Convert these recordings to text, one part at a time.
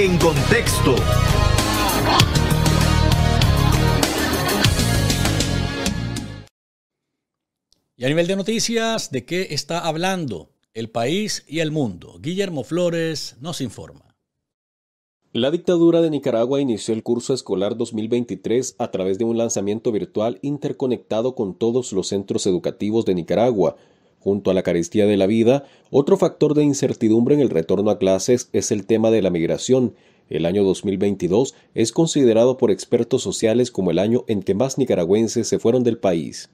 En contexto. Y a nivel de noticias, ¿de qué está hablando el país y el mundo? Guillermo Flores nos informa. La dictadura de Nicaragua inició el curso escolar 2023 a través de un lanzamiento virtual interconectado con todos los centros educativos de Nicaragua, junto a la carestía de la vida, otro factor de incertidumbre en el retorno a clases es el tema de la migración. El año 2022 es considerado por expertos sociales como el año en que más nicaragüenses se fueron del país.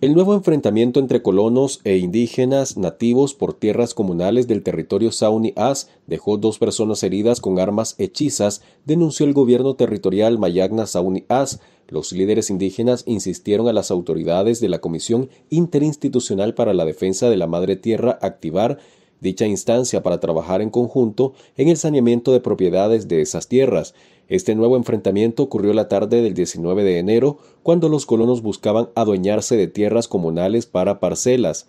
El nuevo enfrentamiento entre colonos e indígenas nativos por tierras comunales del territorio Sauni As dejó dos personas heridas con armas hechizas, denunció el gobierno territorial Mayagna Sauni As. Los líderes indígenas insistieron a las autoridades de la Comisión Interinstitucional para la Defensa de la Madre Tierra activar dicha instancia para trabajar en conjunto en el saneamiento de propiedades de esas tierras. Este nuevo enfrentamiento ocurrió la tarde del 19 de enero, cuando los colonos buscaban adueñarse de tierras comunales para parcelas.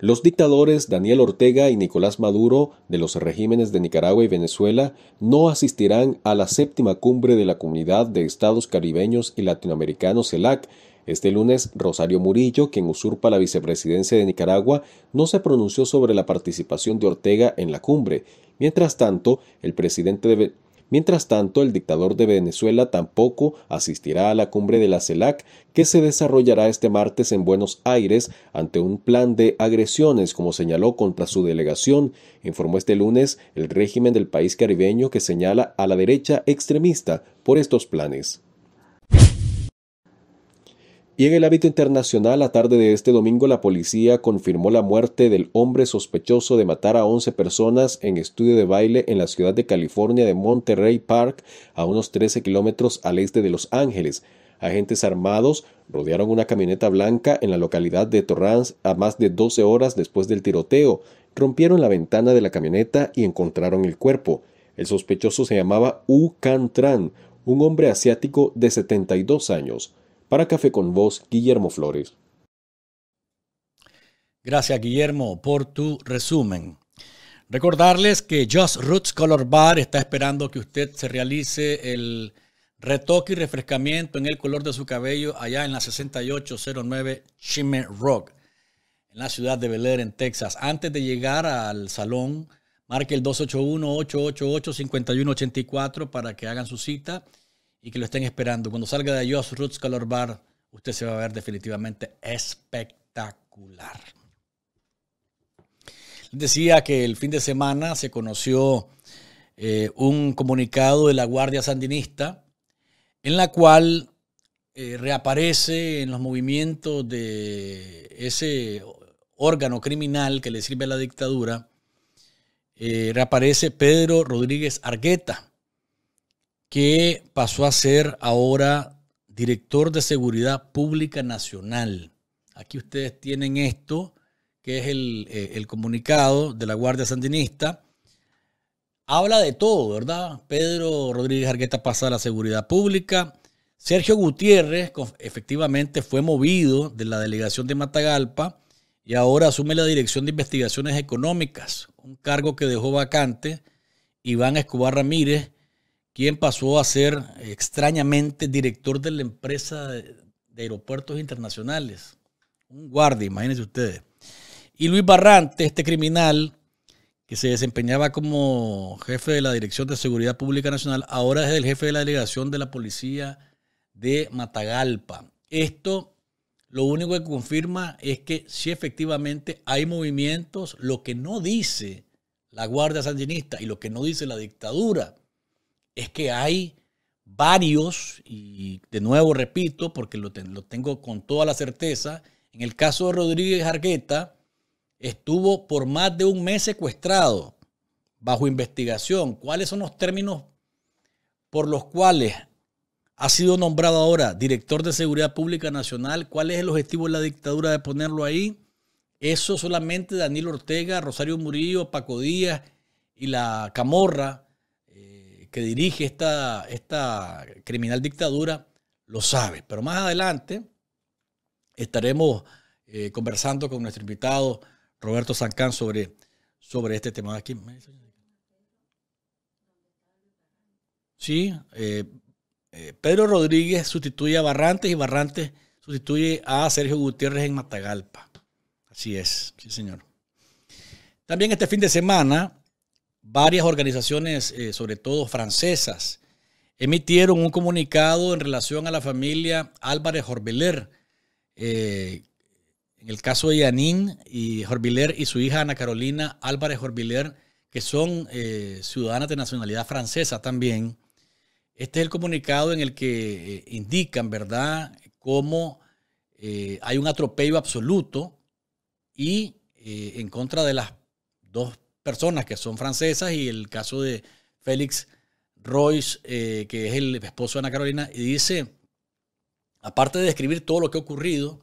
Los dictadores Daniel Ortega y Nicolás Maduro de los regímenes de Nicaragua y Venezuela no asistirán a la séptima cumbre de la Comunidad de Estados Caribeños y Latinoamericanos CELAC. Este lunes, Rosario Murillo, quien usurpa la vicepresidencia de Nicaragua, no se pronunció sobre la participación de Ortega en la cumbre. Mientras tanto, el presidente de Mientras tanto, el dictador de Venezuela tampoco asistirá a la cumbre de la CELAC, que se desarrollará este martes en Buenos Aires ante un plan de agresiones, como señaló contra su delegación, informó este lunes el régimen del país caribeño que señala a la derecha extremista por estos planes. Y en el hábito internacional, la tarde de este domingo, la policía confirmó la muerte del hombre sospechoso de matar a 11 personas en estudio de baile en la ciudad de California de Monterrey Park, a unos 13 kilómetros al este de Los Ángeles. Agentes armados rodearon una camioneta blanca en la localidad de Torrance a más de 12 horas después del tiroteo, rompieron la ventana de la camioneta y encontraron el cuerpo. El sospechoso se llamaba U Can Tran, un hombre asiático de 72 años. Para Café con vos, Guillermo Flores. Gracias, Guillermo, por tu resumen. Recordarles que Just Roots Color Bar está esperando que usted se realice el retoque y refrescamiento en el color de su cabello allá en la 6809 Chime Rock, en la ciudad de Bel Air, en Texas. Antes de llegar al salón, marque el 281-888-5184 para que hagan su cita y que lo estén esperando. Cuando salga de Josh Roots Color Bar, usted se va a ver definitivamente espectacular. Decía que el fin de semana se conoció eh, un comunicado de la Guardia Sandinista en la cual eh, reaparece en los movimientos de ese órgano criminal que le sirve a la dictadura, eh, reaparece Pedro Rodríguez Argueta, que pasó a ser ahora director de Seguridad Pública Nacional. Aquí ustedes tienen esto, que es eh, el, comunicado de la Guardia Sandinista. Habla de todo, ¿verdad? Pedro Rodríguez Argueta pasa a la seguridad pública. Sergio Gutiérrez efectivamente fue movido de la delegación de Matagalpa y ahora asume la Dirección de Investigaciones Económicas, un cargo que dejó vacante Iván Escobar Ramírez, quien pasó a ser extrañamente director de la empresa de, aeropuertos internacionales. Un guardia, imagínense ustedes. Y Luis Barrante, este criminal que se desempeñaba como jefe de la Dirección de Seguridad Pública Nacional, ahora es el jefe de la delegación de la policía de Matagalpa. Esto lo único que confirma es que si efectivamente hay movimientos, lo que no dice la Guardia Sandinista y lo que no dice la dictadura es que hay varios, y de nuevo repito, porque lo, tengo con toda la certeza, en el caso de Rodríguez Argueta, estuvo por más de un mes secuestrado bajo investigación. ¿Cuáles son los términos por los cuales ha sido nombrado ahora director de Seguridad Pública Nacional? ¿Cuál es el objetivo de la dictadura de ponerlo ahí? Eso solamente Daniel Ortega, Rosario Murillo, Paco Díaz y la Camorra que, dirige esta, esta criminal dictadura lo sabe. Pero más adelante estaremos eh, conversando con nuestro invitado Roberto Sancán sobre, sobre este tema. Aquí. Sí, eh, eh, Pedro Rodríguez sustituye a Barrantes y Barrantes sustituye a Sergio Gutiérrez en Matagalpa. Así es, sí señor. También este fin de semana varias organizaciones, eh, sobre todo francesas, emitieron un comunicado en relación a la familia Álvarez Jorbeler. Eh, en el caso de Yanin y Horviller y su hija Ana Carolina Álvarez Jorbiler, que son eh, ciudadanas de nacionalidad francesa también. Este es el comunicado en el que indican, ¿verdad?, cómo hay un atropello absoluto y en contra de las dos personas que son francesas y el caso de Félix Royce, eh, que es el esposo de Ana Carolina, y dice, aparte de describir todo lo que ha ocurrido,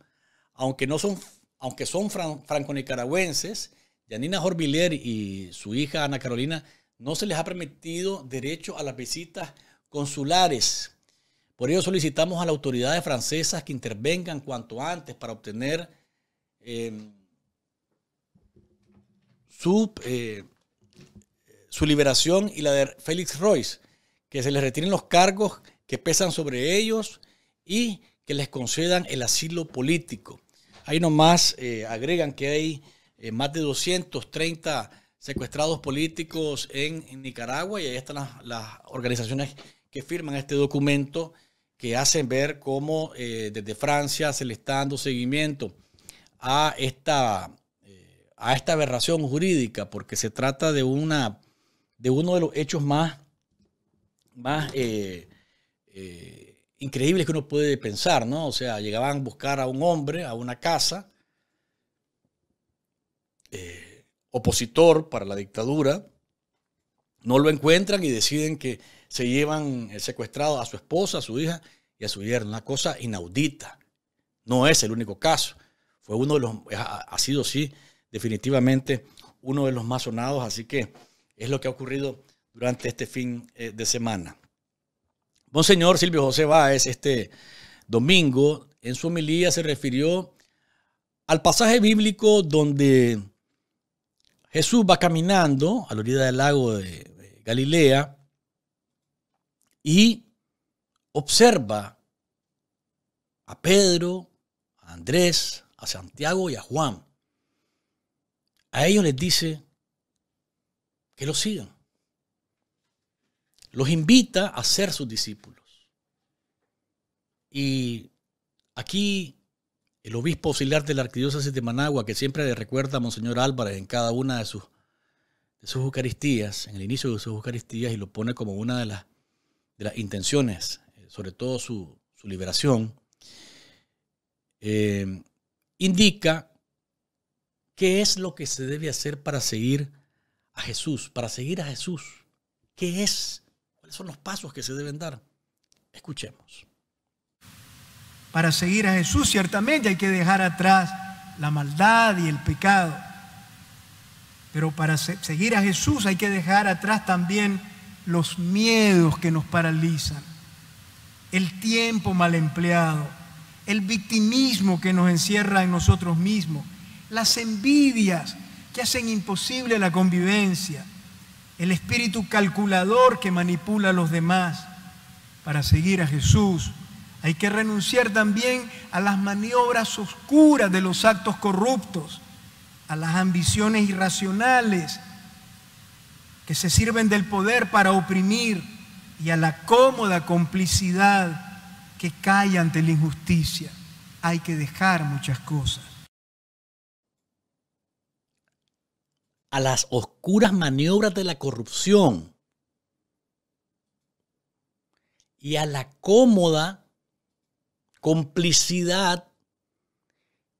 aunque, no son, aunque son franco-nicaragüenses, Janina Jorviler y su hija Ana Carolina no se les ha permitido derecho a las visitas consulares. Por ello solicitamos a las autoridades francesas que intervengan cuanto antes para obtener... Eh, eh, su, liberación y la de Félix Royce, que se les retiren los cargos que pesan sobre ellos y que les concedan el asilo político. Ahí nomás eh, agregan que hay eh, más de 230 secuestrados políticos en, Nicaragua y ahí están las, organizaciones que firman este documento que hacen ver cómo desde Francia se le está dando seguimiento a esta a esta aberración jurídica, porque se trata de, una, de uno de los hechos más, más eh, eh, increíbles que uno puede pensar, ¿no? O sea, llegaban a buscar a un hombre, a una casa, eh, opositor para la dictadura, no lo encuentran y deciden que se llevan el secuestrado a su esposa, a su hija y a su yerno. Una cosa inaudita. No es el único caso. Fue uno de los, ha sido así definitivamente uno de los más sonados, así que es lo que ha ocurrido durante este fin eh, de semana. Monseñor Silvio José Báez este domingo en su homilía se refirió al pasaje bíblico donde Jesús va caminando a la orilla del lago de Galilea y observa a Pedro, a Andrés, a Santiago y a Juan. A ellos les dice que los sigan. Los invita a ser sus discípulos. Y aquí el obispo auxiliar de la arquidiócesis de Managua, que siempre le recuerda a Monseñor Álvarez en cada una de sus, sus Eucaristías, en el inicio de sus Eucaristías, y lo pone como una de las, de las intenciones, eh, sobre todo su, liberación, eh, indica indica ¿Qué es lo que se debe hacer para seguir a Jesús? Para seguir a Jesús. ¿Qué es? ¿Cuáles son los pasos que se deben dar? Escuchemos. Para seguir a Jesús ciertamente hay que dejar atrás la maldad y el pecado. Pero para seguir a Jesús hay que dejar atrás también los miedos que nos paralizan, el tiempo mal empleado, el victimismo que nos encierra en nosotros mismos las envidias que hacen imposible la convivencia, el espíritu calculador que manipula a los demás. Para seguir a Jesús hay que renunciar también a las maniobras oscuras de los actos corruptos, a las ambiciones irracionales que se sirven del poder para oprimir y a la cómoda complicidad que cae ante la injusticia. Hay que dejar muchas cosas. a las oscuras maniobras de la corrupción y a la cómoda complicidad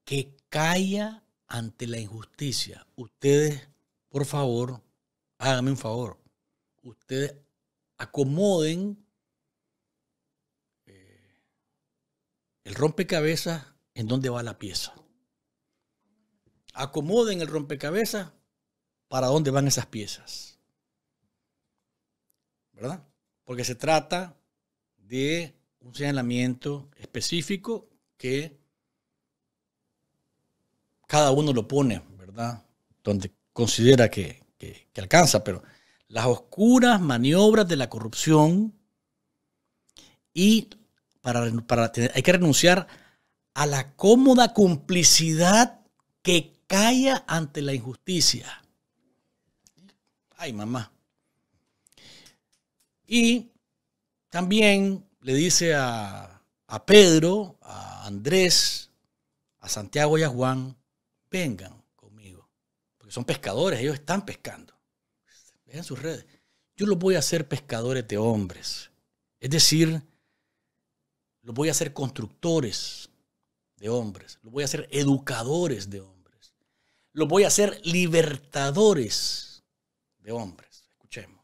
que calla ante la injusticia. Ustedes, por favor, háganme un favor. Ustedes acomoden eh, el rompecabezas en donde va la pieza. Acomoden el rompecabezas para dónde van esas piezas. ¿Verdad? Porque se trata de un señalamiento específico que cada uno lo pone, ¿verdad? Donde considera que, alcanza, pero las oscuras maniobras de la corrupción y para, tener, hay que renunciar a la cómoda complicidad que calla ante la injusticia. Ay, mamá. Y también le dice a, a Pedro, a Andrés, a Santiago y a Juan, vengan conmigo, porque son pescadores, ellos están pescando. Vean sus redes. Yo los voy a hacer pescadores de hombres, es decir, los voy a hacer constructores de hombres, los voy a hacer educadores de hombres, los voy a hacer libertadores de hombres. Escuchemos.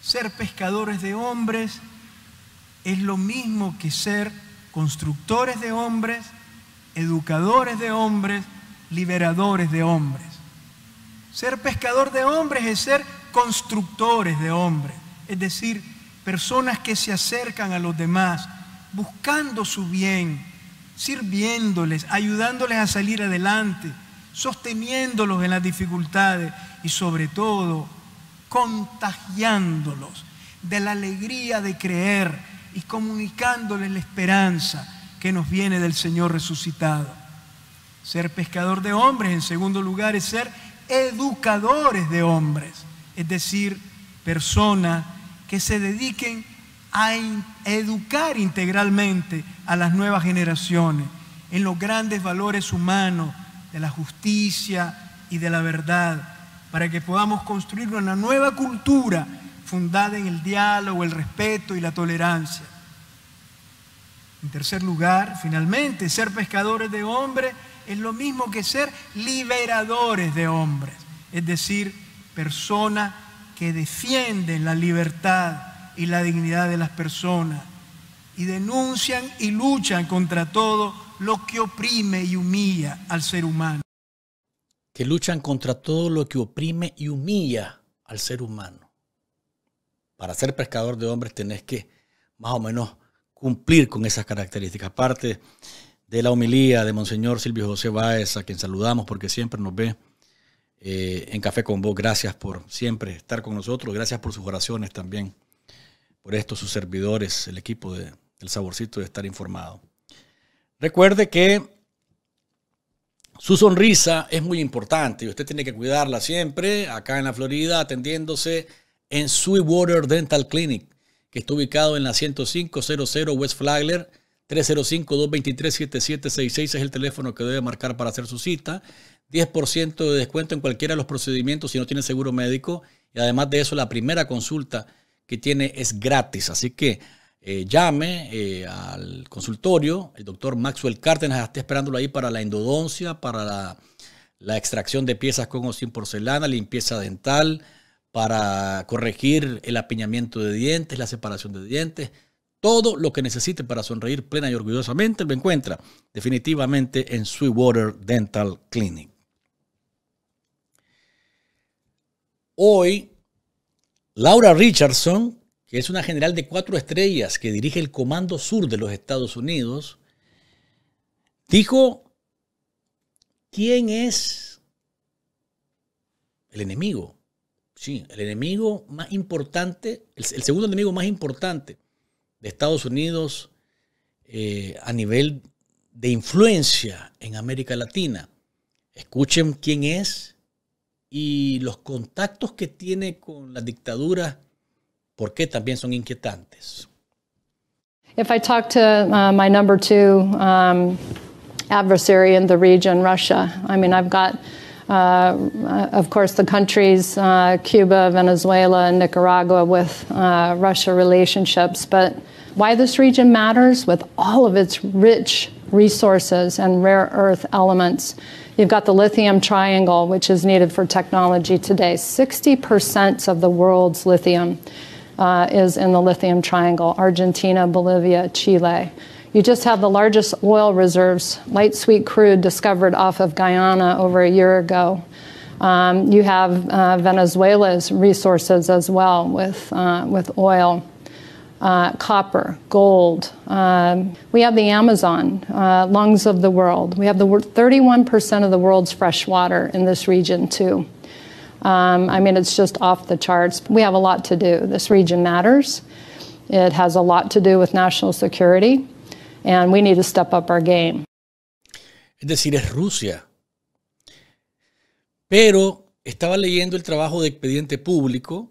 Ser pescadores de hombres es lo mismo que ser constructores de hombres, educadores de hombres, liberadores de hombres. Ser pescador de hombres es ser constructores de hombres, es decir, personas que se acercan a los demás buscando su bien, sirviéndoles, ayudándoles a salir adelante, sosteniéndolos en las dificultades y sobre todo contagiándolos de la alegría de creer y comunicándoles la esperanza que nos viene del Señor resucitado. Ser pescador de hombres, en segundo lugar, es ser educadores de hombres, es decir, personas que se dediquen a educar integralmente a las nuevas generaciones en los grandes valores humanos, de la justicia y de la verdad, para que podamos construir una nueva cultura fundada en el diálogo, el respeto y la tolerancia. En tercer lugar, finalmente, ser pescadores de hombres es lo mismo que ser liberadores de hombres, es decir, personas que defienden la libertad y la dignidad de las personas y denuncian y luchan contra todo lo que oprime y humilla al ser humano. Que luchan contra todo lo que oprime y humilla al ser humano. Para ser pescador de hombres tenés que más o menos cumplir con esas características. Aparte de la homilía de Monseñor Silvio José Báez, a quien saludamos porque siempre nos ve eh, en Café con Vos. Gracias por siempre estar con nosotros. Gracias por sus oraciones también. Por esto, sus servidores, el equipo de, el saborcito de estar informado. Recuerde que su sonrisa es muy importante y usted tiene que cuidarla siempre acá en la Florida atendiéndose en Sweetwater Dental Clinic, que está ubicado en la 10500 West Flagler. 305-223-7766 es el teléfono que debe marcar para hacer su cita. 10% de descuento en cualquiera de los procedimientos si no tiene seguro médico. Y además de eso, la primera consulta que tiene es gratis. Así que eh, llame eh, al consultorio. El doctor Maxwell Cárdenas está esperándolo ahí para la endodoncia, para la, extracción de piezas con o sin porcelana, limpieza dental, para corregir el apiñamiento de dientes, la separación de dientes. Todo lo que necesite para sonreír plena y orgullosamente me encuentra definitivamente en Sweetwater Dental Clinic. Hoy, Laura Richardson, es una general de cuatro estrellas que dirige el Comando Sur de los Estados Unidos, dijo quién es el enemigo. Sí, el enemigo más importante, el, segundo enemigo más importante de Estados Unidos eh, a nivel de influencia en América Latina. Escuchen quién es y los contactos que tiene con las dictaduras por qué también son inquietantes. If I talk to uh, my number two um, adversary in the region, Russia, I mean, I've got, uh, of course, the countries uh, Cuba, Venezuela, and Nicaragua with uh, Russia relationships. But why this region matters with all of its rich resources and rare earth elements. You've got the lithium triangle, which is needed for technology today. 60% of the world's lithium uh, is in the lithium triangle Argentina, Bolivia, Chile. You just have the largest oil reserves, light sweet crude discovered off of Guyana over a year ago. Um, you have uh, Venezuela's resources as well with, uh, with oil. Uh, copper, gold. Um, we have the Amazon, uh, lungs of the world. We have the 31% of the world's fresh water in this region, too. Um, I mean, it's just the have matters. has a lot do national security, we need to step up our game. Es decir, es Rusia. Pero estaba leyendo el trabajo de expediente público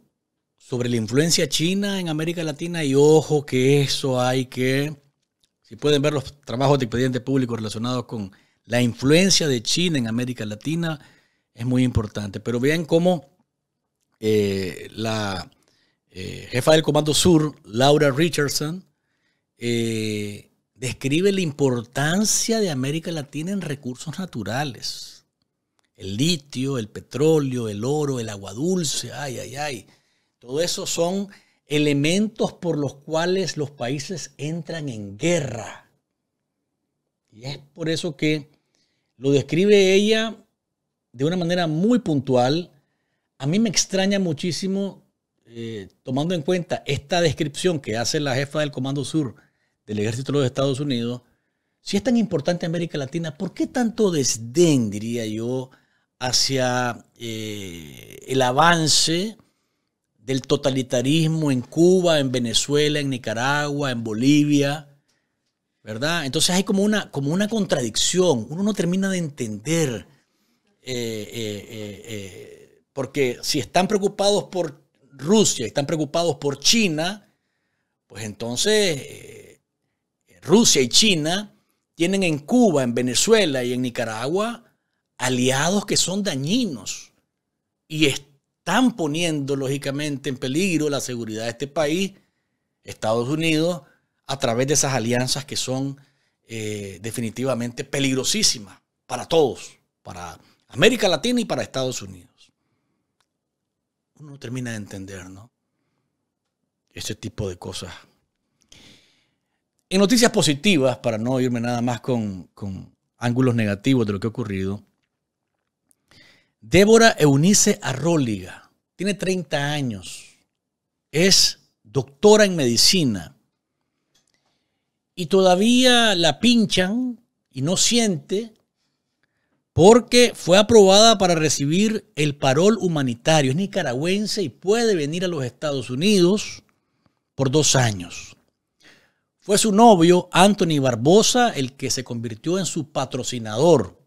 sobre la influencia china en América Latina y ojo que eso hay que, si pueden ver los trabajos de expediente público relacionados con la influencia de China en América Latina, es muy importante. Pero vean cómo eh, la eh, jefa del Comando Sur, Laura Richardson, eh, describe la importancia de América Latina en recursos naturales. El litio, el petróleo, el oro, el agua dulce, ay, ay, ay. Todo eso son elementos por los cuales los países entran en guerra. Y es por eso que lo describe ella de una manera muy puntual. A mí me extraña muchísimo, eh, tomando en cuenta esta descripción que hace la jefa del Comando Sur del Ejército de los Estados Unidos, si es tan importante América Latina, ¿por qué tanto desdén, diría yo, hacia eh, el avance del totalitarismo en Cuba, en Venezuela, en Nicaragua, en Bolivia? ¿Verdad? Entonces hay como una, como una contradicción, uno no termina de entender porque si están preocupados por Rusia, están preocupados por China, pues entonces eh, Rusia y China tienen en Cuba, en Venezuela y en Nicaragua aliados que son dañinos y están poniendo lógicamente en peligro la seguridad de este país, Estados Unidos, a través de esas alianzas que son eh, definitivamente peligrosísimas para todos, para América Latina y para Estados Unidos. Uno termina de entender, ¿no? Ese tipo de cosas. En noticias positivas, para no irme nada más con, con ángulos negativos de lo que ha ocurrido, Débora Eunice Arróliga, tiene 30 años, es doctora en medicina y todavía la pinchan y no siente porque fue aprobada para recibir el parol humanitario. Es nicaragüense y puede venir a los Estados Unidos por dos años. Fue su novio, Anthony Barbosa, el que se convirtió en su patrocinador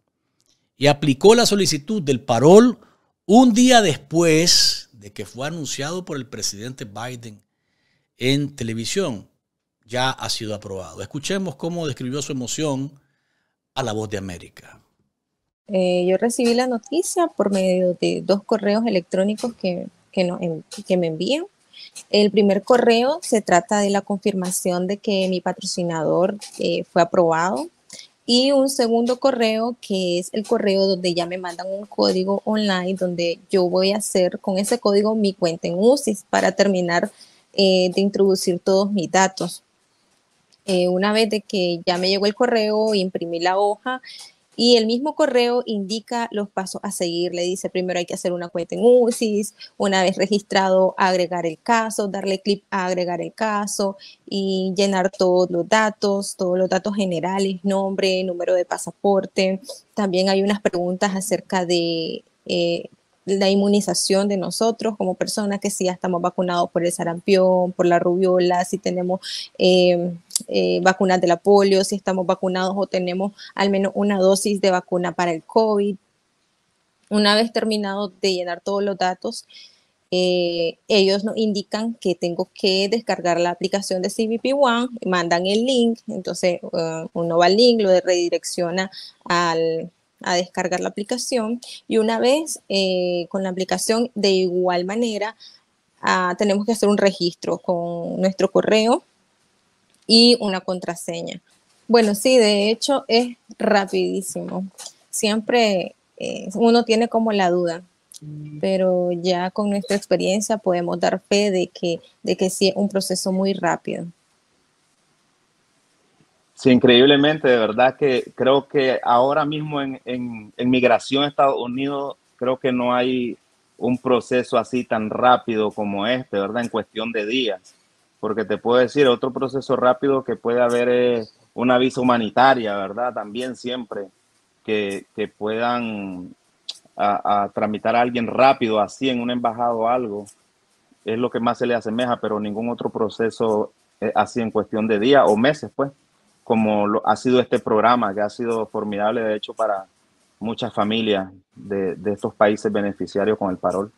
y aplicó la solicitud del parol un día después de que fue anunciado por el presidente Biden en televisión. Ya ha sido aprobado. Escuchemos cómo describió su emoción a la voz de América. Eh, yo recibí la noticia por medio de dos correos electrónicos que, em, que, me envían. El primer correo se trata de la confirmación de que mi patrocinador eh, fue aprobado y un segundo correo que es el correo donde ya me mandan un código online donde yo voy a hacer con ese código mi cuenta en UCIS para terminar eh, de introducir todos mis datos. una vez de que ya me llegó el correo, imprimí la hoja y el mismo correo indica los pasos a seguir. Le dice, primero hay que hacer una cuenta en UCIS, una vez registrado, agregar el caso, darle clic a agregar el caso y llenar todos los datos, todos los datos generales, nombre, número de pasaporte. También hay unas preguntas acerca de eh, la inmunización de nosotros como personas, que si ya estamos vacunados por el sarampión, por la rubiola, si tenemos em, eh, vacunas de la polio, si estamos vacunados o tenemos al menos una dosis de vacuna para el COVID. Una vez terminado de llenar todos los datos, eh, ellos nos indican que tengo que descargar la aplicación de CBP One, mandan el link, entonces eh, uno va al link, lo redirecciona al, a descargar la aplicación y una vez eh, con la aplicación de igual manera ah, tenemos que hacer un registro con nuestro correo y una contraseña. Bueno, sí, de hecho es rapidísimo. Siempre eh, uno tiene como la duda, mm. pero ya con nuestra experiencia podemos dar fe de que, de que sí es un proceso muy rápido. Sí, increíblemente, de verdad que creo que ahora mismo en, migración a Estados Unidos, creo que no hay un proceso así tan rápido como este, ¿verdad? En cuestión de días. Porque te puedo decir, otro proceso rápido que puede haber es una visa humanitaria, ¿verdad? También siempre que, puedan a, tramitar a alguien rápido, así en un embajado o algo, es lo que más se le asemeja, pero ningún otro proceso eh, así en cuestión de días o meses, pues como ha sido este programa, que ha sido formidable, de hecho, para muchas familias de, estos países beneficiarios con el parol.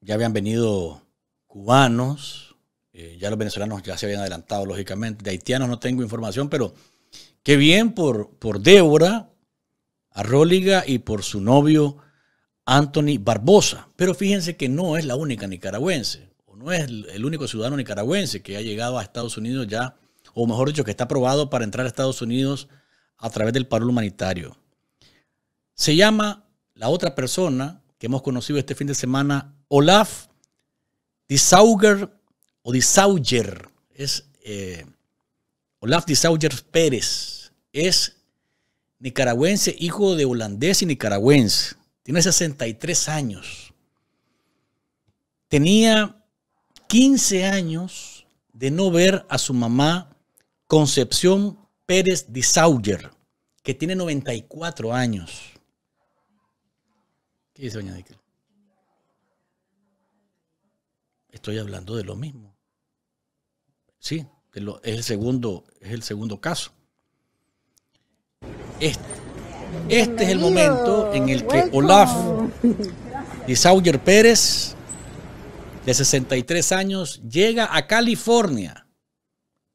Ya habían venido cubanos, eh, ya los venezolanos ya se habían adelantado, lógicamente. De haitianos no tengo información, pero qué bien por, por Débora Arróliga y por su novio Anthony Barbosa. Pero fíjense que no es la única nicaragüense no es el único ciudadano nicaragüense que ha llegado a Estados Unidos ya, o mejor dicho, que está aprobado para entrar a Estados Unidos a través del paro humanitario. Se llama la otra persona que hemos conocido este fin de semana, Olaf Disauger o Disauger. Es eh, Olaf Disauger Pérez. Es nicaragüense, hijo de holandés y nicaragüense. Tiene 63 años. Tenía 15 años de no ver a su mamá Concepción Pérez de que tiene 94 años. ¿Qué dice doña Díquel? Estoy hablando de lo mismo. Sí, es, el segundo, es el segundo caso. Este, es el momento en el que Olaf de Pérez de 63 años, llega a California,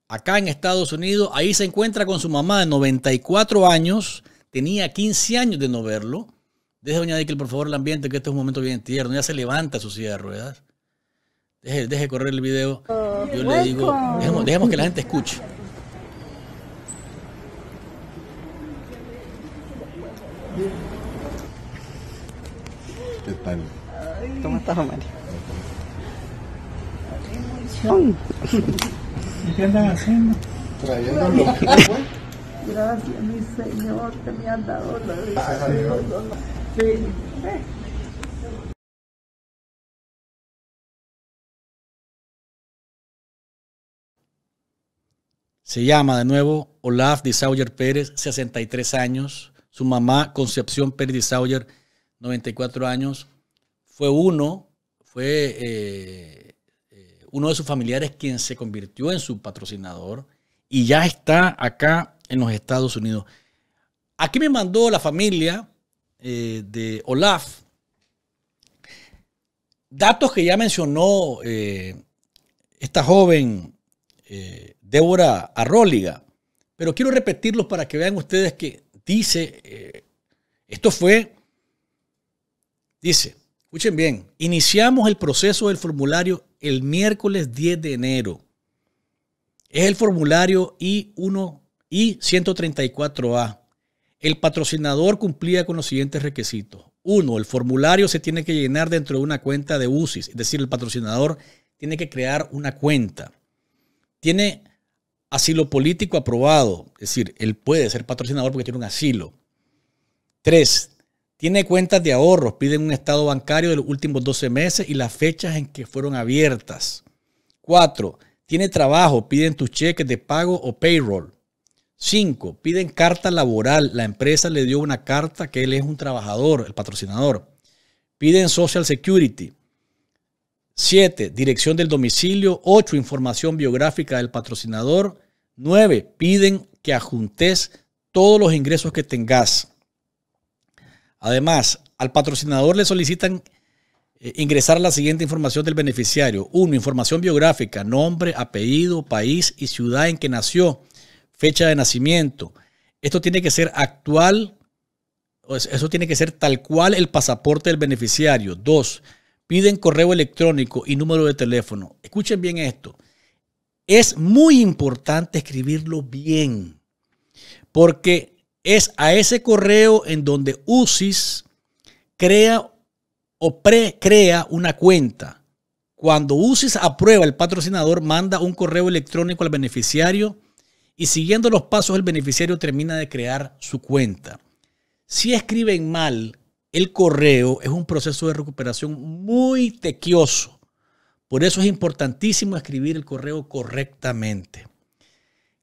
acá en Estados Unidos. Ahí se encuentra con su mamá de 94 años. Tenía 15 años de no verlo. Deje, doña Dickel, por favor, el ambiente, que este es un momento bien tierno. Ya se levanta su cierre, ¿verdad? ruedas. Deje, correr el video. Yo le digo, dejemos, que la gente escuche. ¿Cómo estás, qué andan haciendo? Gracias, Señor, que me han dado la ah, eh. Se llama de nuevo Olaf Sauer Pérez, 63 años. Su mamá, Concepción Pérez Sauer, 94 años. Fue uno, fue eh, uno de sus familiares quien se convirtió en su patrocinador y ya está acá en los Estados Unidos. Aquí me mandó la familia eh, de Olaf datos que ya mencionó eh, esta joven eh, Débora Arróliga, pero quiero repetirlos para que vean ustedes que dice, esto fue, dice, escuchen bien, iniciamos el proceso del formulario el miércoles 10 de enero. Es el formulario I1 y 134A. El patrocinador cumplía con los siguientes requisitos. Uno, el formulario se tiene que llenar dentro de una cuenta de UCIS, es decir, el patrocinador tiene que crear una cuenta. Tiene asilo político aprobado, es decir, él puede ser patrocinador porque tiene un asilo. Tres, tiene cuentas de ahorros, piden un estado bancario de los últimos 12 meses y las fechas en que fueron abiertas. 4. Tiene trabajo, piden tus cheques de pago o payroll. 5. Piden carta laboral. La empresa le dio una carta que él es un trabajador, el patrocinador. Piden Social Security. 7. Dirección del domicilio. 8. Información biográfica del patrocinador. 9. Piden que ajuntes todos los ingresos que tengas. Además, al patrocinador le solicitan eh, ingresar la siguiente información del beneficiario. uno, Información biográfica, nombre, apellido, país y ciudad en que nació, fecha de nacimiento. Esto tiene que ser actual, eso tiene que ser tal cual el pasaporte del beneficiario. 2. Piden correo electrónico y número de teléfono. Escuchen bien esto. Es muy importante escribirlo bien, porque es a ese correo en donde UCIS crea o pre-crea una cuenta. Cuando UCIS aprueba, el patrocinador manda un correo electrónico al beneficiario y siguiendo los pasos el beneficiario termina de crear su cuenta. Si escriben mal el correo, es un proceso de recuperación muy tequioso. Por eso es importantísimo escribir el correo correctamente.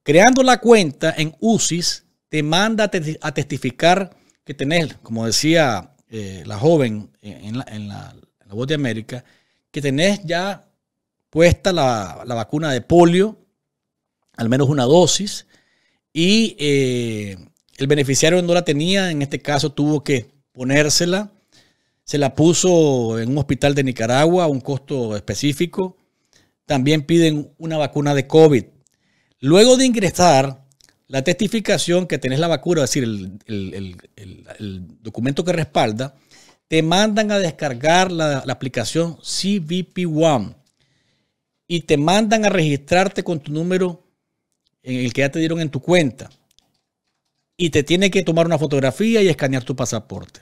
Creando la cuenta en UCIS, te manda a testificar que tenés, como decía eh, la joven en la, Voz de América, que tenés ya puesta la, vacuna de polio, al menos una dosis, y eh, el beneficiario no la tenía, en este caso tuvo que ponérsela, se la puso en un hospital de Nicaragua a un costo específico, también piden una vacuna de COVID. Luego de ingresar la testificación que tenés la vacuna, es decir, el, documento que respalda, te mandan a descargar la, aplicación CVP One y te mandan a registrarte con tu número en el que ya te dieron en tu cuenta. Y te tiene que tomar una fotografía y escanear tu pasaporte.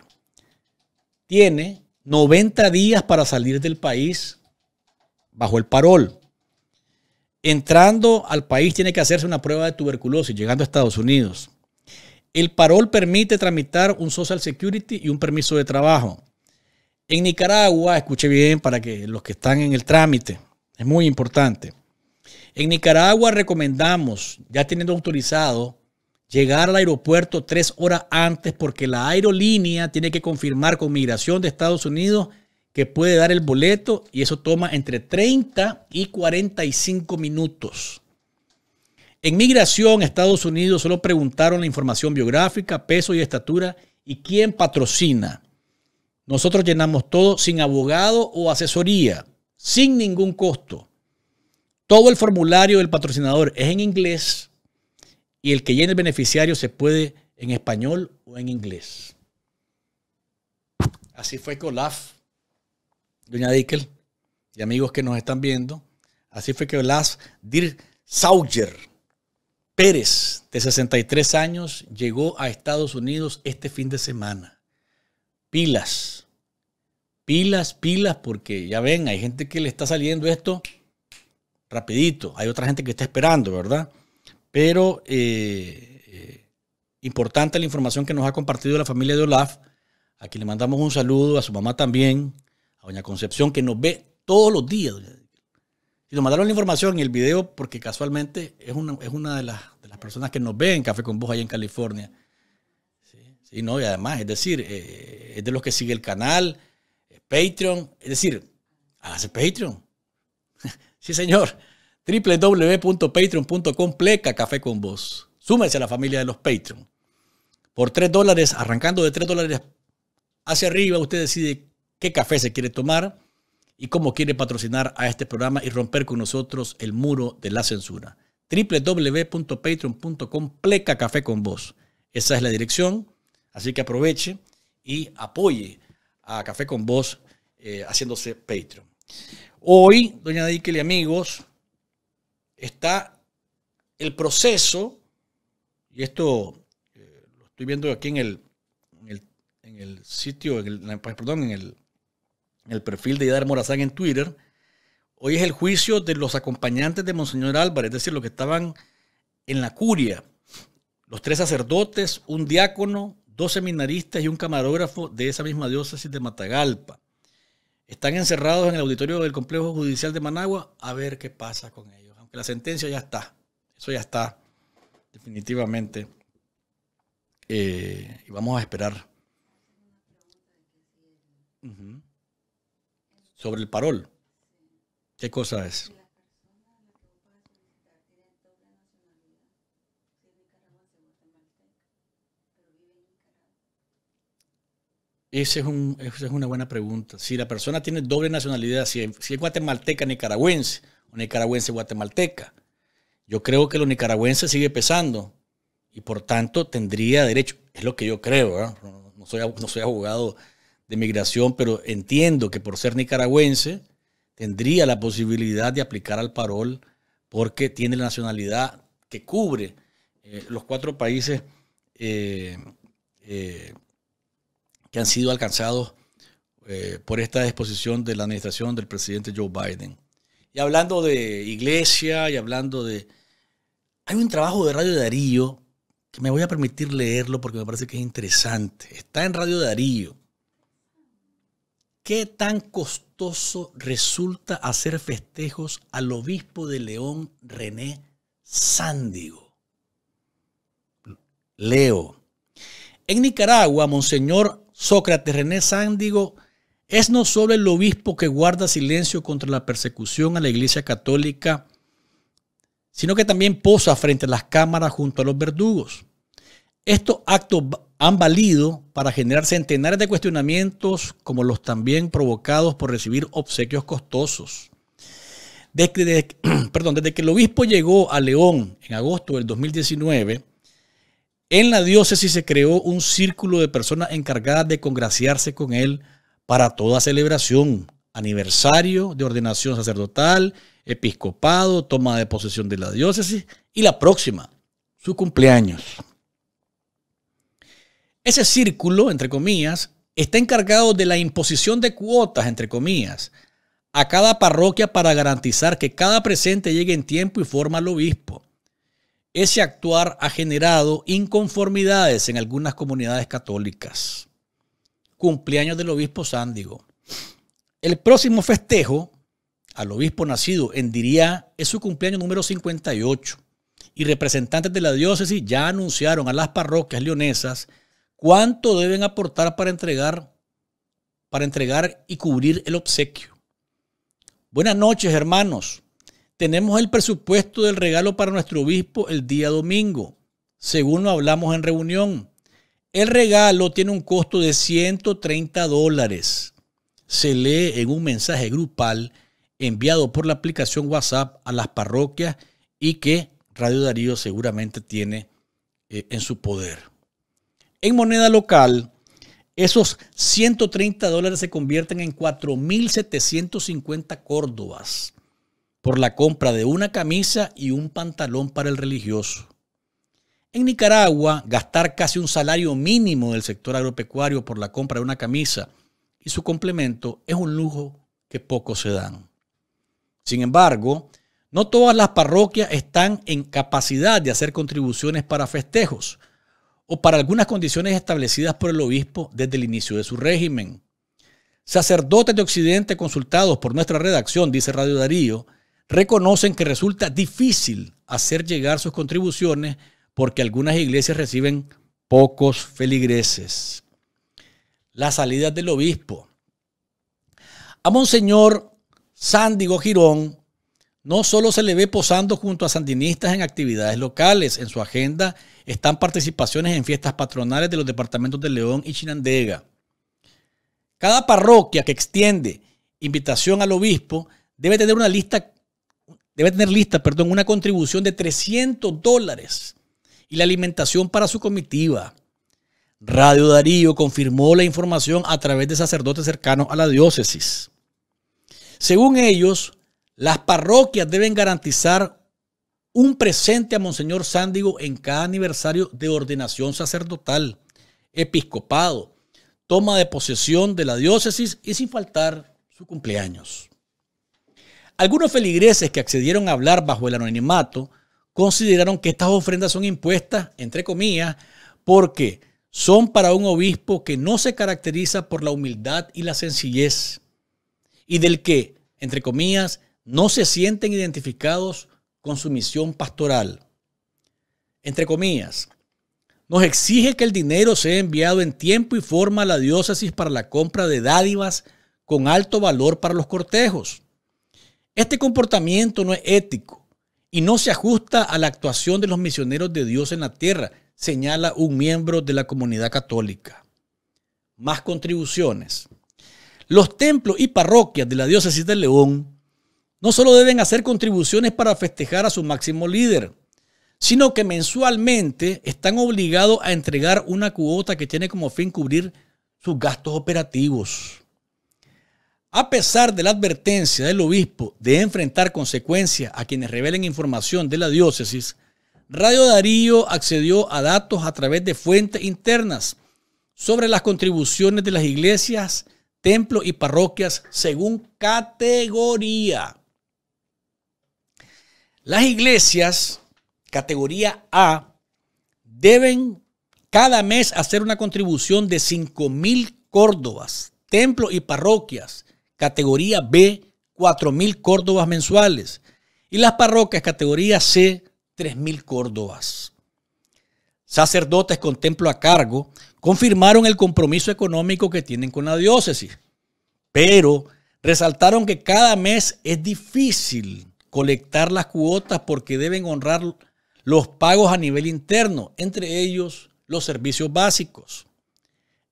Tiene 90 días para salir del país bajo el parol. Entrando al país tiene que hacerse una prueba de tuberculosis, llegando a Estados Unidos. El parol permite tramitar un Social Security y un permiso de trabajo. En Nicaragua, escuche bien para que los que están en el trámite, es muy importante. En Nicaragua recomendamos, ya teniendo autorizado, llegar al aeropuerto tres horas antes porque la aerolínea tiene que confirmar con migración de Estados Unidos que puede dar el boleto y eso toma entre 30 y 45 minutos. En migración Estados Unidos solo preguntaron la información biográfica, peso y estatura y quién patrocina. Nosotros llenamos todo sin abogado o asesoría, sin ningún costo. Todo el formulario del patrocinador es en inglés y el que llene el beneficiario se puede en español o en inglés. Así fue LaF doña Dickel y amigos que nos están viendo, así fue que Olaf Dir Sauger Pérez, de 63 años, llegó a Estados Unidos este fin de semana. Pilas, pilas, pilas, porque ya ven, hay gente que le está saliendo esto rapidito, hay otra gente que está esperando, ¿verdad? Pero eh, eh, importante la información que nos ha compartido la familia de Olaf, a quien le mandamos un saludo, a su mamá también, doña Concepción, que nos ve todos los días. Y nos mandaron la información y el video porque casualmente es una, es una de, las, de las personas que nos ve en Café con Vos ahí en California. y además, es decir, eh, es de los que sigue el canal, eh, Patreon, es decir, hace Patreon. sí, señor. www.patreon.com pleca Café con Vos. Súmese a la familia de los Patreon. Por 3 dólares, arrancando de 3 dólares hacia arriba, usted decide qué café se quiere tomar y cómo quiere patrocinar a este programa y romper con nosotros el muro de la censura. www.patreon.com pleca café con vos. Esa es la dirección, así que aproveche y apoye a Café con Vos eh, haciéndose Patreon. Hoy, doña Díquel y amigos, está el proceso, y esto eh, lo estoy viendo aquí en el, en el, sitio, perdón, en el, en el perfil de Idar Morazán en Twitter, hoy es el juicio de los acompañantes de Monseñor Álvarez, es decir, los que estaban en la curia, los tres sacerdotes, un diácono, dos seminaristas y un camarógrafo de esa misma diócesis de Matagalpa. Están encerrados en el auditorio del complejo judicial de Managua a ver qué pasa con ellos, aunque la sentencia ya está, eso ya está definitivamente. Eh, y vamos a esperar sobre el parol. ¿Qué cosa es? Esa es, es, una buena pregunta. Si la persona tiene doble nacionalidad, si es, guatemalteca, nicaragüense, o nicaragüense, guatemalteca, yo creo que lo nicaragüense sigue pesando y por tanto tendría derecho. Es lo que yo creo, no, soy, no soy abogado de migración, pero entiendo que por ser nicaragüense tendría la posibilidad de aplicar al parol porque tiene la nacionalidad que cubre eh, los cuatro países eh, eh, que han sido alcanzados por esta disposición de la administración del presidente Joe Biden. Y hablando de iglesia y hablando de... Hay un trabajo de Radio Darío que me voy a permitir leerlo porque me parece que es interesante. Está en Radio Darío ¿Qué tan costoso resulta hacer festejos al obispo de León René Sándigo? Leo. En Nicaragua, Monseñor Sócrates René Sándigo es no solo el obispo que guarda silencio contra la persecución a la Iglesia Católica, sino que también posa frente a las cámaras junto a los verdugos. Estos actos han valido para generar centenares de cuestionamientos como los también provocados por recibir obsequios costosos. Desde, perdón, desde que el obispo llegó a León en agosto del 2019, en la diócesis se creó un círculo de personas encargadas de congraciarse con él para toda celebración, aniversario de ordenación sacerdotal, episcopado, toma de posesión de la diócesis y la próxima, su cumpleaños. Ese círculo, entre comillas, está encargado de la imposición de cuotas, entre comillas, a cada parroquia para garantizar que cada presente llegue en tiempo y forma al obispo. Ese actuar ha generado inconformidades en algunas comunidades católicas. Cumpleaños del obispo Sándigo. El próximo festejo al obispo nacido en Diría es su cumpleaños número 58 y representantes de la diócesis ya anunciaron a las parroquias leonesas ¿Cuánto deben aportar para entregar, para entregar y cubrir el obsequio? Buenas noches, hermanos. Tenemos el presupuesto del regalo para nuestro obispo el día domingo, según lo hablamos en reunión. El regalo tiene un costo de 130 dólares. Se lee en un mensaje grupal enviado por la aplicación WhatsApp a las parroquias y que Radio Darío seguramente tiene eh, en su poder en moneda local, esos 130 dólares se convierten en 4.750 córdobas por la compra de una camisa y un pantalón para el religioso. En Nicaragua, gastar casi un salario mínimo del sector agropecuario por la compra de una camisa y su complemento es un lujo que pocos se dan. Sin embargo, no todas las parroquias están en capacidad de hacer contribuciones para festejos, o para algunas condiciones establecidas por el obispo desde el inicio de su régimen. Sacerdotes de Occidente consultados por nuestra redacción, dice Radio Darío, reconocen que resulta difícil hacer llegar sus contribuciones porque algunas iglesias reciben pocos feligreses. La salida del obispo. A Monseñor Sándigo Girón no solo se le ve posando junto a sandinistas en actividades locales, en su agenda están participaciones en fiestas patronales de los departamentos de León y Chinandega. Cada parroquia que extiende invitación al obispo debe tener una lista, debe tener lista, perdón, una contribución de 300 dólares y la alimentación para su comitiva. Radio Darío confirmó la información a través de sacerdotes cercanos a la diócesis. Según ellos, las parroquias deben garantizar un presente a Monseñor Sándigo en cada aniversario de ordenación sacerdotal, episcopado, toma de posesión de la diócesis y sin faltar su cumpleaños. Algunos feligreses que accedieron a hablar bajo el anonimato consideraron que estas ofrendas son impuestas, entre comillas, porque son para un obispo que no se caracteriza por la humildad y la sencillez, y del que, entre comillas, no se sienten identificados con su misión pastoral. Entre comillas, nos exige que el dinero sea enviado en tiempo y forma a la diócesis para la compra de dádivas con alto valor para los cortejos. Este comportamiento no es ético y no se ajusta a la actuación de los misioneros de Dios en la tierra, señala un miembro de la comunidad católica. Más contribuciones. Los templos y parroquias de la diócesis de León no solo deben hacer contribuciones para festejar a su máximo líder, sino que mensualmente están obligados a entregar una cuota que tiene como fin cubrir sus gastos operativos. A pesar de la advertencia del obispo de enfrentar consecuencias a quienes revelen información de la diócesis, Radio Darío accedió a datos a través de fuentes internas sobre las contribuciones de las iglesias, templos y parroquias según categoría. Las iglesias, categoría A, deben cada mes hacer una contribución de 5.000 mil córdobas, templos y parroquias, categoría B, 4 mil córdobas mensuales. Y las parroquias, categoría C, 3.000 mil córdobas. Sacerdotes con templo a cargo confirmaron el compromiso económico que tienen con la diócesis, pero resaltaron que cada mes es difícil colectar las cuotas porque deben honrar los pagos a nivel interno, entre ellos los servicios básicos.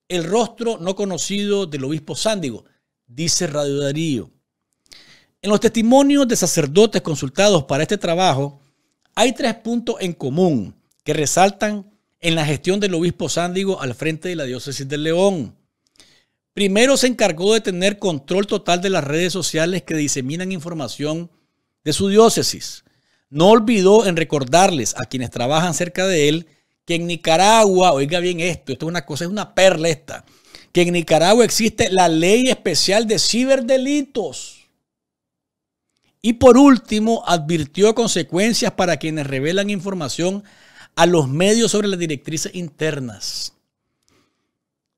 El rostro no conocido del obispo Sándigo, dice Radio Darío. En los testimonios de sacerdotes consultados para este trabajo, hay tres puntos en común que resaltan en la gestión del obispo Sándigo al frente de la diócesis de León. Primero se encargó de tener control total de las redes sociales que diseminan información de su diócesis. No olvidó en recordarles a quienes trabajan cerca de él que en Nicaragua, oiga bien esto, esto es una cosa, es una perla esta, que en Nicaragua existe la ley especial de ciberdelitos. Y por último, advirtió consecuencias para quienes revelan información a los medios sobre las directrices internas.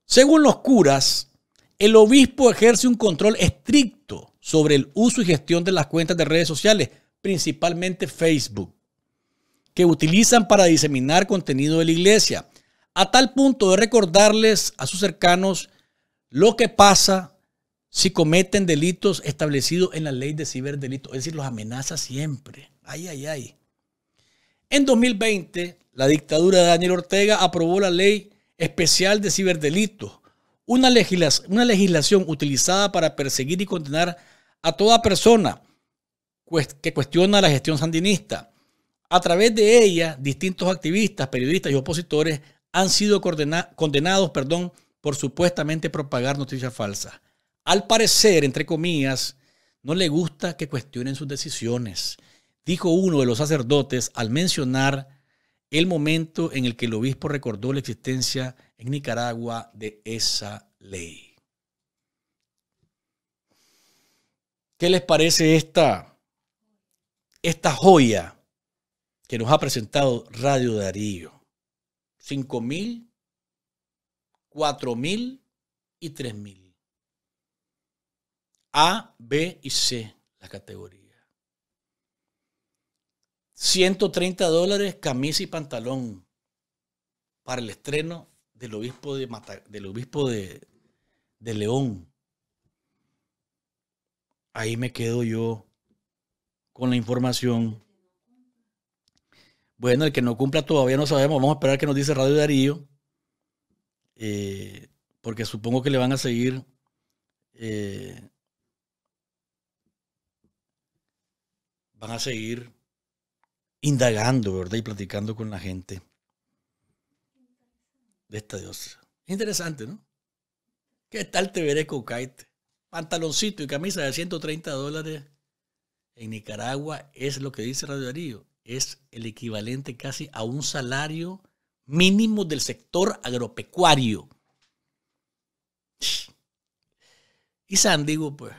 Según los curas, el obispo ejerce un control estricto sobre el uso y gestión de las cuentas de redes sociales, principalmente Facebook, que utilizan para diseminar contenido de la iglesia, a tal punto de recordarles a sus cercanos lo que pasa si cometen delitos establecidos en la ley de ciberdelitos, es decir, los amenaza siempre. Ay, ay, ay. En 2020, la dictadura de Daniel Ortega aprobó la ley especial de ciberdelitos, una, una legislación utilizada para perseguir y condenar a toda persona que cuestiona la gestión sandinista. A través de ella, distintos activistas, periodistas y opositores han sido condenados perdón, por supuestamente propagar noticias falsas. Al parecer, entre comillas, no le gusta que cuestionen sus decisiones, dijo uno de los sacerdotes al mencionar el momento en el que el obispo recordó la existencia en Nicaragua de esa ley. ¿Qué les parece esta, esta joya que nos ha presentado Radio Darío? 5 mil, mil y 3.000. mil. A, B y C, la categoría. 130 dólares camisa y pantalón para el estreno del obispo de, del obispo de, de León ahí me quedo yo con la información. Bueno, el que no cumpla todavía no sabemos. Vamos a esperar que nos dice Radio Darío. Eh, porque supongo que le van a seguir eh, van a seguir indagando, ¿verdad? Y platicando con la gente de esta diosa. Es interesante, ¿no? ¿Qué tal te veré, pantaloncito y camisa de 130 dólares en Nicaragua es lo que dice Radio Darío, es el equivalente casi a un salario mínimo del sector agropecuario. Y Sandigo, pues,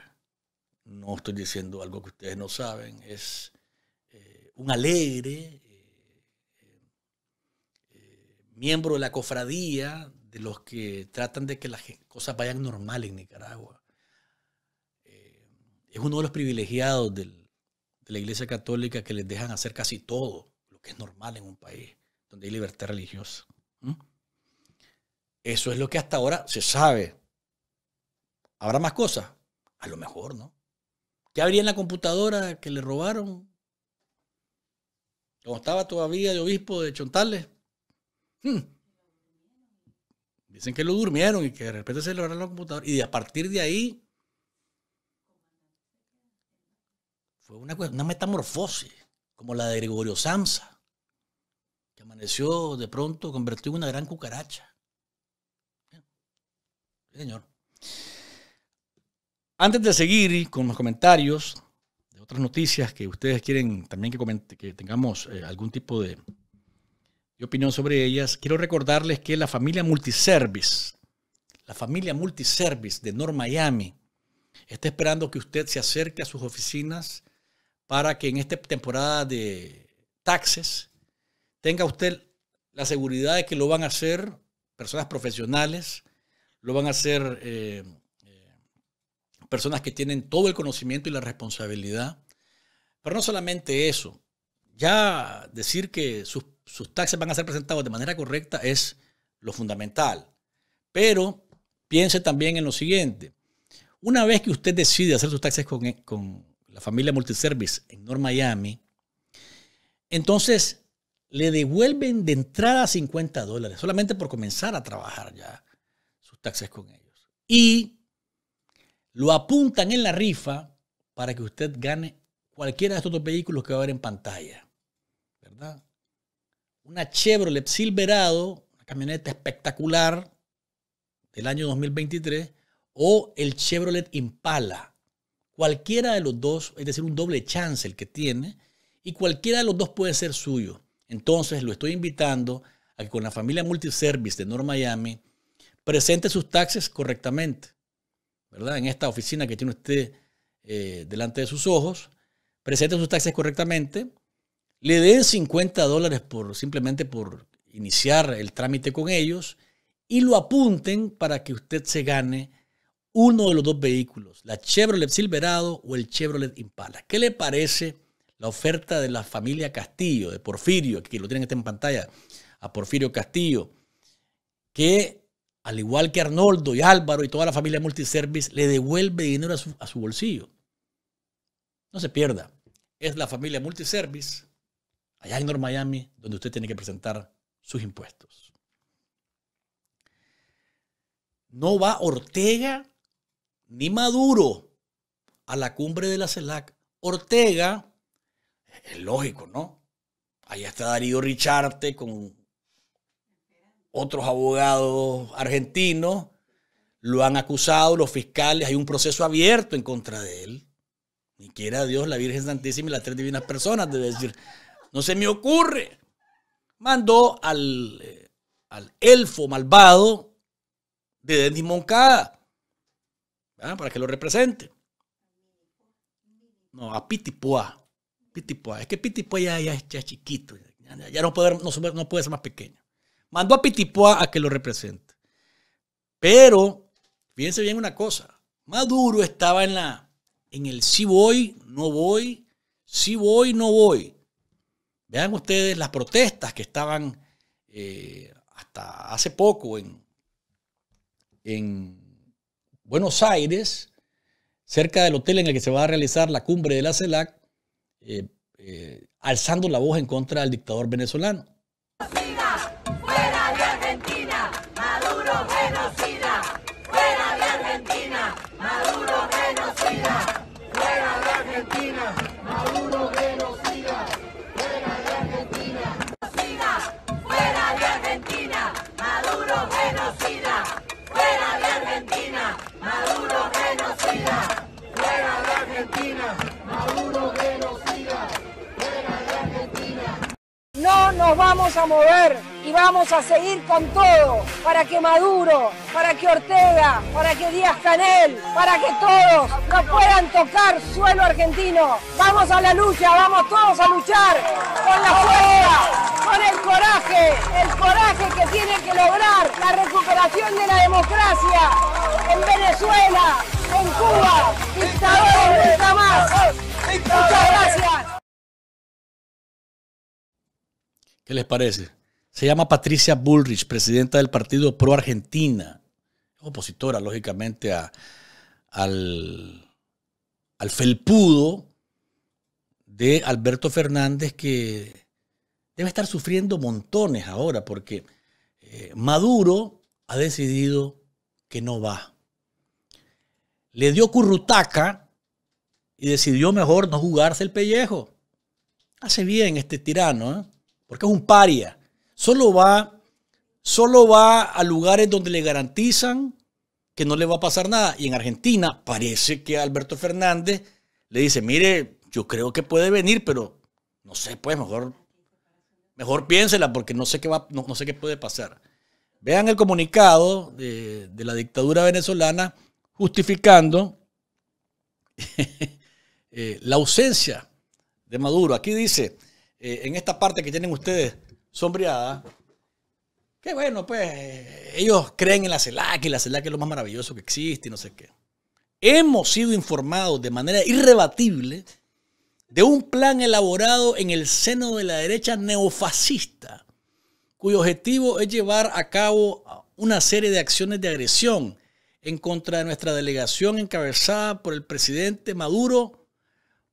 no estoy diciendo algo que ustedes no saben, es eh, un alegre eh, eh, miembro de la cofradía de los que tratan de que las cosas vayan normal en Nicaragua es uno de los privilegiados de la Iglesia Católica que les dejan hacer casi todo lo que es normal en un país donde hay libertad religiosa. Eso es lo que hasta ahora se sabe. ¿Habrá más cosas? A lo mejor, ¿no? ¿Qué habría en la computadora que le robaron? Como estaba todavía de obispo de Chontales. Hmm. Dicen que lo durmieron y que de repente se robaron la computadora. Y a partir de ahí fue una, una metamorfosis, como la de Gregorio Samsa, que amaneció de pronto convertido en una gran cucaracha. señor. Antes de seguir con los comentarios de otras noticias que ustedes quieren también que, que tengamos eh, algún tipo de, de opinión sobre ellas, quiero recordarles que la familia Multiservice, la familia Multiservice de North Miami, está esperando que usted se acerque a sus oficinas para que en esta temporada de taxes tenga usted la seguridad de que lo van a hacer personas profesionales, lo van a hacer eh, eh, personas que tienen todo el conocimiento y la responsabilidad. Pero no solamente eso, ya decir que sus, sus taxes van a ser presentados de manera correcta es lo fundamental. Pero piense también en lo siguiente. Una vez que usted decide hacer sus taxes con, con, la familia Multiservice en North Miami, entonces le devuelven de entrada 50 dólares solamente por comenzar a trabajar ya sus taxes con ellos. Y lo apuntan en la rifa para que usted gane cualquiera de estos dos vehículos que va a ver en pantalla. ¿Verdad? Una Chevrolet Silverado, una camioneta espectacular del año 2023, o el Chevrolet Impala, Cualquiera de los dos, es decir, un doble chance el que tiene, y cualquiera de los dos puede ser suyo. Entonces lo estoy invitando a que con la familia Multiservice de North Miami presente sus taxes correctamente, ¿verdad? En esta oficina que tiene usted eh, delante de sus ojos, presente sus taxes correctamente, le den 50 dólares por, simplemente por iniciar el trámite con ellos y lo apunten para que usted se gane uno de los dos vehículos, la Chevrolet Silverado o el Chevrolet Impala. ¿Qué le parece la oferta de la familia Castillo, de Porfirio, que lo tienen este en pantalla, a Porfirio Castillo, que al igual que Arnoldo y Álvaro y toda la familia Multiservice, le devuelve dinero a su, a su bolsillo? No se pierda. Es la familia Multiservice, allá en North Miami, donde usted tiene que presentar sus impuestos. No va Ortega ni Maduro a la cumbre de la CELAC. Ortega, es lógico, ¿no? Allá está Darío Richarte con otros abogados argentinos. Lo han acusado los fiscales, hay un proceso abierto en contra de él. Ni quiera Dios, la Virgen Santísima y las tres divinas personas, de decir. No se me ocurre. Mandó al, eh, al elfo malvado de Denis Moncada para que lo represente. No, a Pitipua. Pitipua. Es que Pitipoa ya, ya, es chiquito. Ya, no, puede, no, puede ser más pequeño. Mandó a Pitipua a que lo represente. Pero, fíjense bien una cosa. Maduro estaba en la en el si voy, no voy, si voy, no voy. Vean ustedes las protestas que estaban eh, hasta hace poco en, en Buenos Aires, cerca del hotel en el que se va a realizar la cumbre de la CELAC, eh, eh, alzando la voz en contra del dictador venezolano. nos vamos a mover y vamos a seguir con todo para que Maduro, para que Ortega, para que Díaz Canel, para que todos nos puedan tocar suelo argentino. Vamos a la lucha, vamos todos a luchar con la fuerza, con el coraje, el coraje que tiene que lograr la recuperación de la democracia en Venezuela, en Cuba, dictadores más. Muchas gracias. ¿Qué les parece? Se llama Patricia Bullrich, presidenta del Partido Pro Argentina, opositora, lógicamente, al, al felpudo de Alberto Fernández, que debe estar sufriendo montones ahora, porque eh, Maduro ha decidido que no va. Le dio currutaca y decidió mejor no jugarse el pellejo. Hace bien este tirano, ¿eh? porque es un paria. Solo va, solo va a lugares donde le garantizan que no le va a pasar nada. Y en Argentina parece que Alberto Fernández le dice, mire, yo creo que puede venir, pero no sé, pues mejor, mejor piénsela porque no sé qué, no, sé qué puede pasar. Vean el comunicado de, la dictadura venezolana justificando eh, la ausencia de Maduro. Aquí dice, eh, en esta parte que tienen ustedes sombreada, que bueno, pues eh, ellos creen en la CELAC y la CELAC es lo más maravilloso que existe y no sé qué. Hemos sido informados de manera irrebatible de un plan elaborado en el seno de la derecha neofascista, cuyo objetivo es llevar a cabo una serie de acciones de agresión en contra de nuestra delegación encabezada por el presidente Maduro,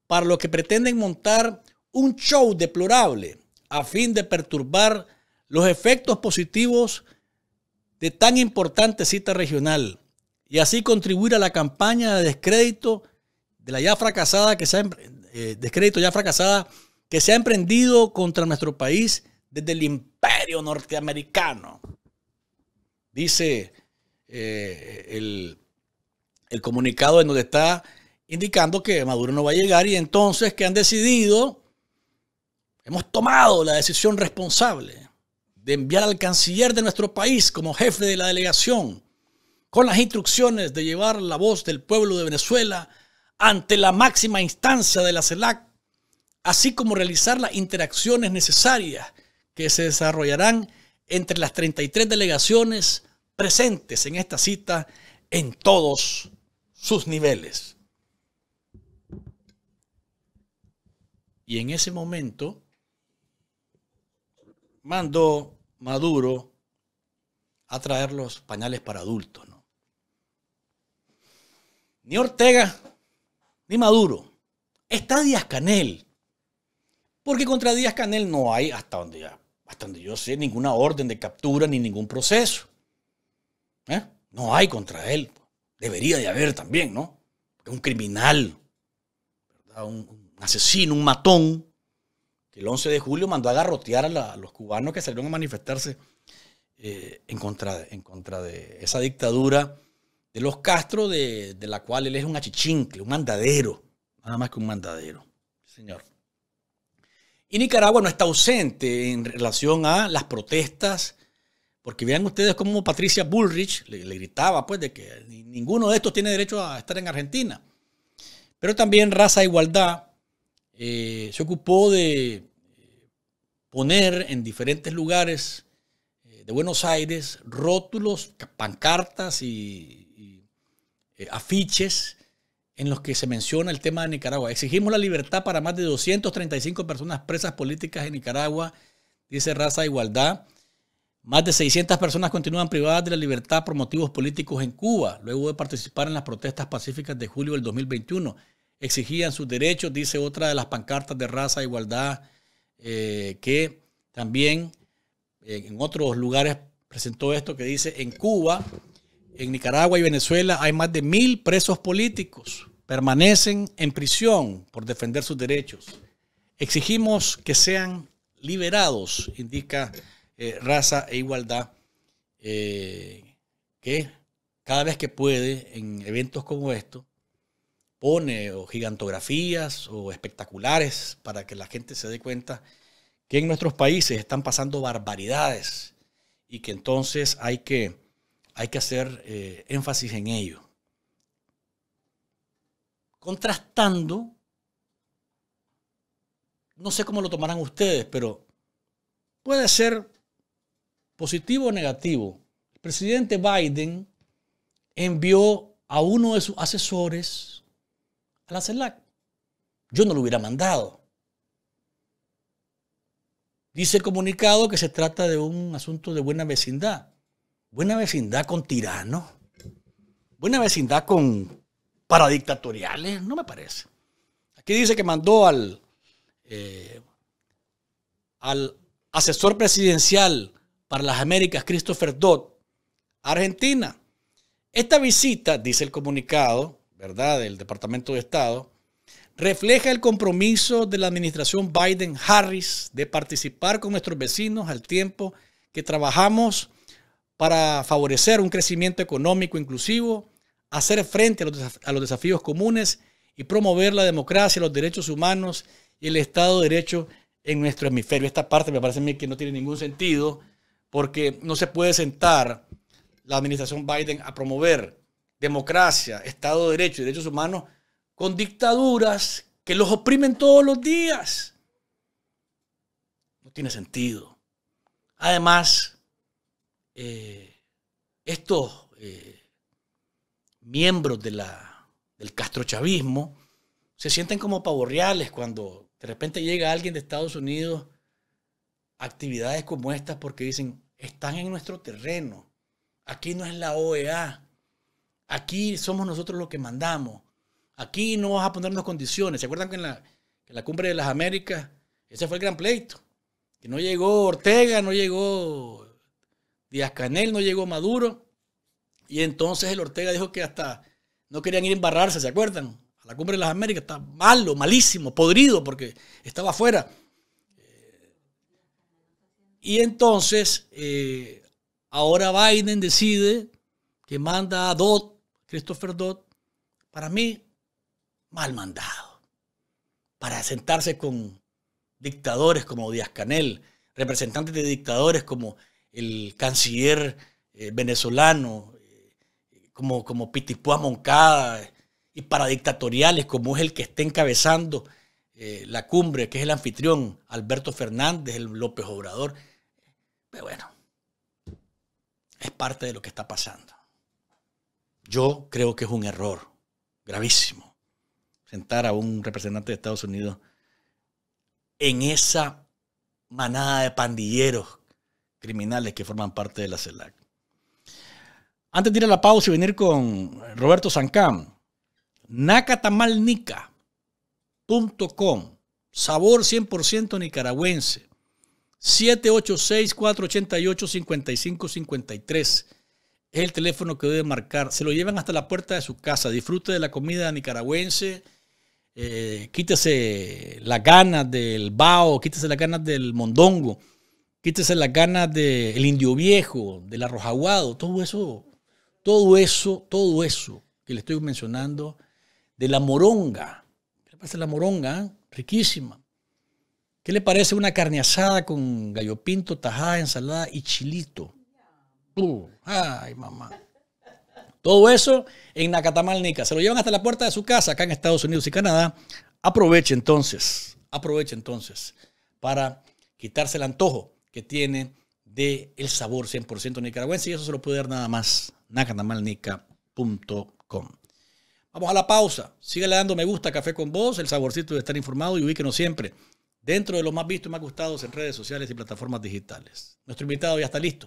para lo que pretenden montar un show deplorable a fin de perturbar los efectos positivos de tan importante cita regional y así contribuir a la campaña de descrédito de la ya fracasada que se ha, eh, descrédito ya fracasada que se ha emprendido contra nuestro país desde el imperio norteamericano. Dice eh, el, el comunicado en donde está indicando que Maduro no va a llegar y entonces que han decidido Hemos tomado la decisión responsable de enviar al canciller de nuestro país como jefe de la delegación con las instrucciones de llevar la voz del pueblo de Venezuela ante la máxima instancia de la CELAC, así como realizar las interacciones necesarias que se desarrollarán entre las 33 delegaciones presentes en esta cita en todos sus niveles. Y en ese momento mandó Maduro a traer los pañales para adultos. ¿no? Ni Ortega, ni Maduro. Está Díaz Canel. Porque contra Díaz Canel no hay, hasta donde, yo sé, ninguna orden de captura ni ningún proceso. ¿Eh? No hay contra él. Debería de haber también, ¿no? es un criminal, un asesino, un matón que el 11 de julio mandó a garrotear a, los cubanos que salieron a manifestarse eh, en, contra de, esa dictadura de los Castro, de, la cual él es un achichincle, un mandadero, nada más que un mandadero, señor. Y Nicaragua no está ausente en relación a las protestas, porque vean ustedes cómo Patricia Bullrich le, gritaba, pues, de que ninguno de estos tiene derecho a estar en Argentina. Pero también Raza Igualdad eh, se ocupó de eh, poner en diferentes lugares eh, de Buenos Aires rótulos, pancartas y, afiches en los que se menciona el tema de Nicaragua. Exigimos la libertad para más de 235 personas presas políticas en Nicaragua, dice Raza Igualdad. Más de 600 personas continúan privadas de la libertad por motivos políticos en Cuba, luego de participar en las protestas pacíficas de julio del 2021 exigían sus derechos, dice otra de las pancartas de raza, e igualdad, eh, que también eh, en otros lugares presentó esto que dice, en Cuba, en Nicaragua y Venezuela hay más de mil presos políticos, permanecen en prisión por defender sus derechos. Exigimos que sean liberados, indica eh, raza e igualdad, que cada vez que puede, en eventos como estos, o gigantografías o espectaculares para que la gente se dé cuenta que en nuestros países están pasando barbaridades y que entonces hay que, hay que hacer eh, énfasis en ello. Contrastando, no sé cómo lo tomarán ustedes, pero puede ser positivo o negativo. El presidente Biden envió a uno de sus asesores a la CELAC. Yo no lo hubiera mandado. Dice el comunicado que se trata de un asunto de buena vecindad. Buena vecindad con tiranos. Buena vecindad con paradictatoriales. No me parece. Aquí dice que mandó al, eh, al asesor presidencial para las Américas, Christopher Dodd, a Argentina. Esta visita, dice el comunicado, del Departamento de Estado, refleja el compromiso de la administración Biden-Harris de participar con nuestros vecinos al tiempo que trabajamos para favorecer un crecimiento económico inclusivo, hacer frente a los, a los desafíos comunes y promover la democracia, los derechos humanos y el Estado de Derecho en nuestro hemisferio. Esta parte me parece a mí que no tiene ningún sentido porque no se puede sentar la administración Biden a promover democracia, Estado de Derecho y derechos humanos con dictaduras que los oprimen todos los días. No tiene sentido. Además, eh, estos eh, miembros de la, del castrochavismo se sienten como pavorreales cuando de repente llega alguien de Estados Unidos a actividades como estas porque dicen, están en nuestro terreno, aquí no es la OEA, Aquí somos nosotros los que mandamos. Aquí no vas a ponernos condiciones. ¿Se acuerdan que en la, cumbre de las Américas, ese fue el gran pleito? Que no llegó Ortega, no llegó Díaz Canel, no llegó Maduro. Y entonces el Ortega dijo que hasta no querían ir a embarrarse, ¿se acuerdan? A la cumbre de las Américas está malo, malísimo, podrido, porque estaba afuera. Y entonces, eh, ahora Biden decide que manda a DOT Christopher Dodd, para mí, mal mandado. Para sentarse con dictadores como Díaz Canel, representantes de dictadores como el canciller eh, venezolano, eh, como, como Pitipúa Moncada, y para dictatoriales como es el que está encabezando eh, la cumbre, que es el anfitrión, Alberto Fernández, el López Obrador. Pero pues bueno, es parte de lo que está pasando. Yo creo que es un error gravísimo sentar a un representante de Estados Unidos en esa manada de pandilleros criminales que forman parte de la CELAC. Antes de ir a la pausa y venir con Roberto Sancam, nacatamalnica.com, sabor 100% nicaragüense, 786-488-5553. Es el teléfono que debe marcar. Se lo llevan hasta la puerta de su casa. Disfrute de la comida nicaragüense. Eh, quítese las ganas del bao, quítese las ganas del mondongo, quítese las ganas del indio viejo, del arrojaguado, todo eso, todo eso, todo eso que le estoy mencionando, de la moronga. ¿Qué le parece la moronga? Eh? Riquísima. ¿Qué le parece una carne asada con gallo pinto, tajada, ensalada y chilito? ¡Ay, mamá! Todo eso en Nacatamalnica. Se lo llevan hasta la puerta de su casa acá en Estados Unidos y Canadá. Aproveche entonces, aproveche entonces para quitarse el antojo que tiene de sabor 100% nicaragüense y eso se lo puede dar nada más nacatamalnica.com. Vamos a la pausa. Síguele dando me gusta Café con Vos, el saborcito de estar informado y ubíquenos siempre dentro de los más vistos y más gustados en redes sociales y plataformas digitales. Nuestro invitado ya está listo.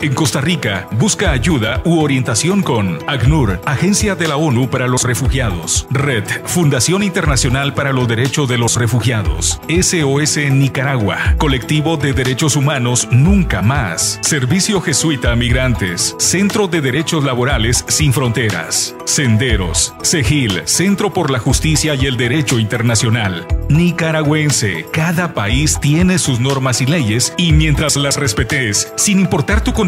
En Costa Rica, busca ayuda u orientación con ACNUR, Agencia de la ONU para los Refugiados, Red, Fundación Internacional para los Derechos de los Refugiados, SOS Nicaragua, Colectivo de Derechos Humanos Nunca Más, Servicio Jesuita a Migrantes, Centro de Derechos Laborales Sin Fronteras, Senderos, Segil, Centro por la Justicia y el Derecho Internacional. Nicaragüense, cada país tiene sus normas y leyes y mientras las respetes, sin importar tu condición,